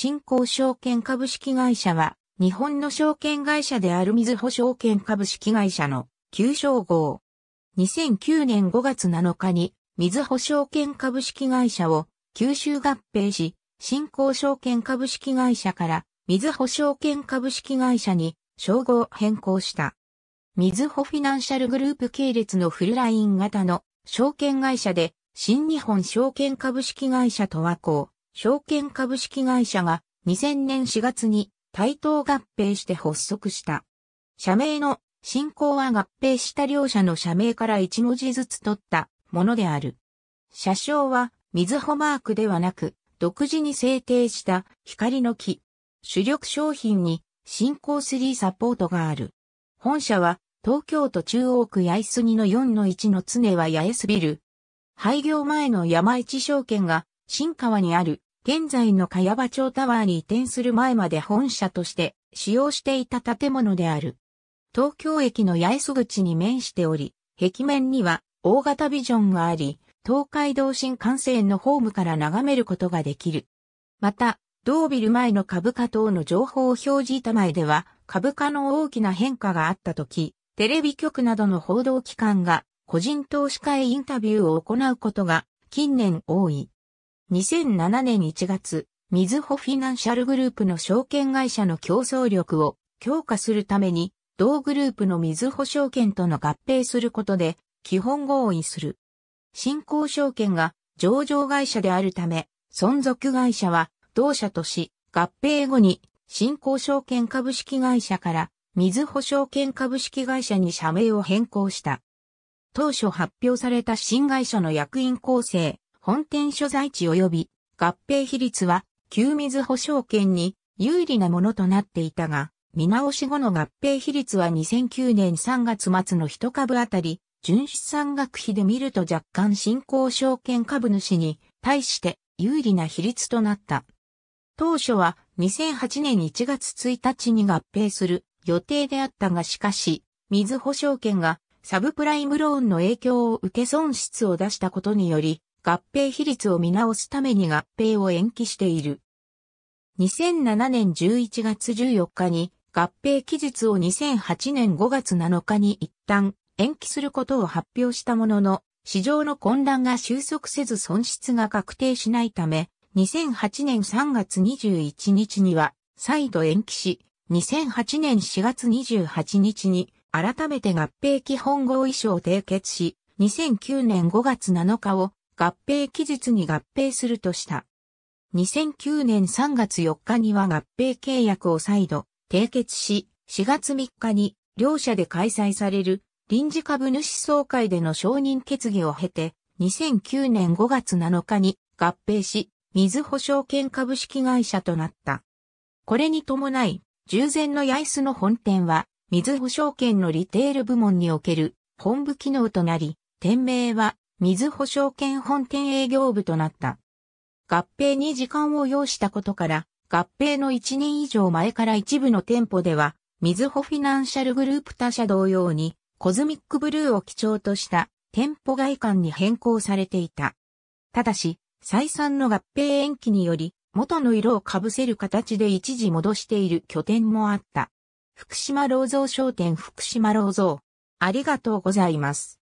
新興証券株式会社は、日本の証券会社である水保証券株式会社の旧称号。2009年5月7日に、水保証券株式会社を吸収合併し、新興証券株式会社から水保証券株式会社に称号変更した。水保フィナンシャルグループ系列のフルライン型の証券会社で新日本証券株式会社と和光、証券株式会社が2000年4月に対等合併して発足した。社名の進行は合併した両社の社名から一文字ずつ取ったものである。社称は、水穂マークではなく、独自に制定した光の木。主力商品に進行3サポートがある。本社は、東京都中央区八重杉の4の1の常は八重洲ビル。廃業前の山市証券が、新川にある現在の茅場町タワーに移転する前まで本社として使用していた建物である。東京駅の八重洲口に面しており、壁面には大型ビジョンがあり、東海道新幹線のホームから眺めることができる。また、同ビル前の株価等の情報を表示板前では、株価の大きな変化があったとき、テレビ局などの報道機関が個人投資家へインタビューを行うことが近年多い。2007年1月、水保フィナンシャルグループの証券会社の競争力を強化するために、同グループの水保証券との合併することで、基本合意する。新興証券が上場会社であるため、存続会社は同社とし、合併後に新興証券株式会社から水保証券株式会社に社名を変更した。当初発表された新会社の役員構成、本店所在地及び合併比率は旧水保証券に有利なものとなっていたが、見直し後の合併比率は2009年3月末の一株あたり、純資産学費で見ると若干新興証券株主に対して有利な比率となった。当初は2008年1月1日に合併する予定であったがしかし、水保証券がサブプライムローンの影響を受け損失を出したことにより、合併比率を見直すために合併を延期している。2007年11月14日に合併期日を2008年5月7日に一旦延期することを発表したものの、市場の混乱が収束せず損失が確定しないため、2008年3月21日には再度延期し、2008年4月28日に改めて合併基本合意書を締結し、2009年5月7日を合併期日に合併するとした。2009年3月4日には合併契約を再度締結し、4月3日に両社で開催される臨時株主総会での承認決議を経て、2009年5月7日に合併し、水保証券株式会社となった。これに伴い、従前の八重洲の本店は、水保証券のリテール部門における本部機能となり、店名は水保証券本店営業部となった。合併に時間を要したことから、合併の1年以上前から一部の店舗では、水保フィナンシャルグループ他社同様に、コズミックブルーを基調とした店舗外観に変更されていた。ただし、再三の合併延期により、元の色を被せる形で一時戻している拠点もあった。福島老蔵商店福島老蔵。ありがとうございます。